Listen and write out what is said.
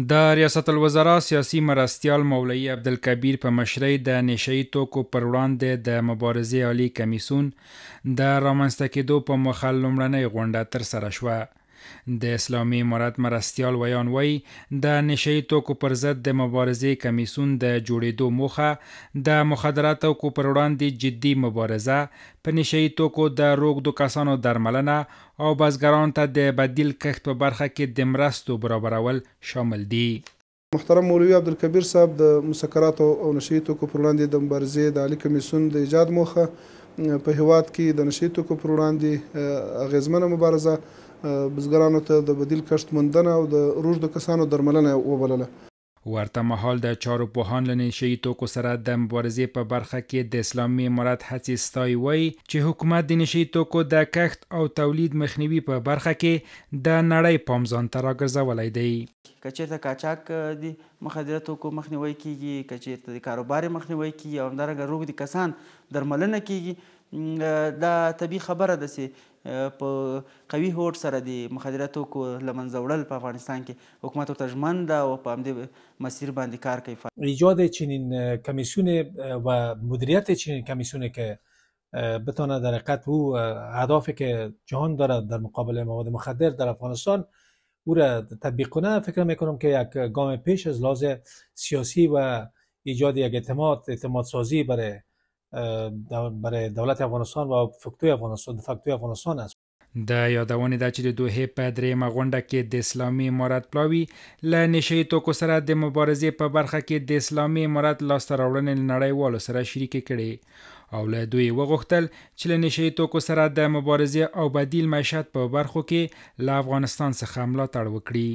د ریاست الوزرا سیاسي مرستيال مولوي عبدالکبیر په مشرۍ د نشئی توکو پر وړاندې د مبارزې عالی کمیسون د رامنځته کېدو په مخه لومړنۍ غونډه تر سره شوه د اسلامي امارت مرستيال ویان وای د نشئی توکو پر ضد د مبارزې کمیسون د جوړېدو موخه د مخدرات او کو پر وړاندې جدي مبارزه په نشئی توکو د روغ دو کسانو درملنه او بازګران ته د بدیل کښت په برخه کې د مرستو برابرول شامل دي محترم مولوی عبدالکبیر صاحب د مسکرات او نشئی توکو پر وړاندې د مبارزې د عالی کمیسون د ایجاد موخه په هیواد کې د نشي توکو پر وړاندې اغیزمنه مبارزه بزګرانو ته د بدیل کښت موندنه او د روږدو کسانو درملنه وبلله ورته مهال د چارو پوهان له نشي توکو سره د مبارزې په برخه کې د اسلامي امارت هڅې ستای وای چې حکومت د نشي توکو د کښت او تولید مخنیوي په برخه کې د نړۍ پامزان تر راګرځولای دی کچیرته قاچاق د مخدره توکو مخنیوي کیږي کچیرته د کاروبار مخنیوي کیږي او همدارنګه روغ د کسان درملنه کیږي دا طبي خبره ده چې په قوي هوډ سره د مخدره توکو له منځه وړل په افغانستان کې حکومت ورته ژمن ده او په همدې مسیر باندې کار کوي ایجاد چنین کمیسیون و مدیریت چنین کمیسیون که بتانه در حقیقت او اهدافی که جهان دارد در مقابل مواد مخدر در افغانستان او را تطبیق کنه فکر میکنم که یک گام پیش از لحاظ سیاسی و ایجاد یک اعتماد اعتماد سازی برای برای دولت افغانستان و فکتوی افغانستان فکتوی افغانستان است د یادونې دا چې د دوه په درېمه غونډه کې د اسلامي امارت پلاوی ل نشي توکو سره د مبارزې په برخه کې د اسلامي امارت لاسته راوړنې نړیوالو سره شریک کړي او له دوی وغوښتل چې ل نشي توکو سره د مبارزې او بدیل معیشت په برخو کې له افغانستان څخه ملاتړ وکړي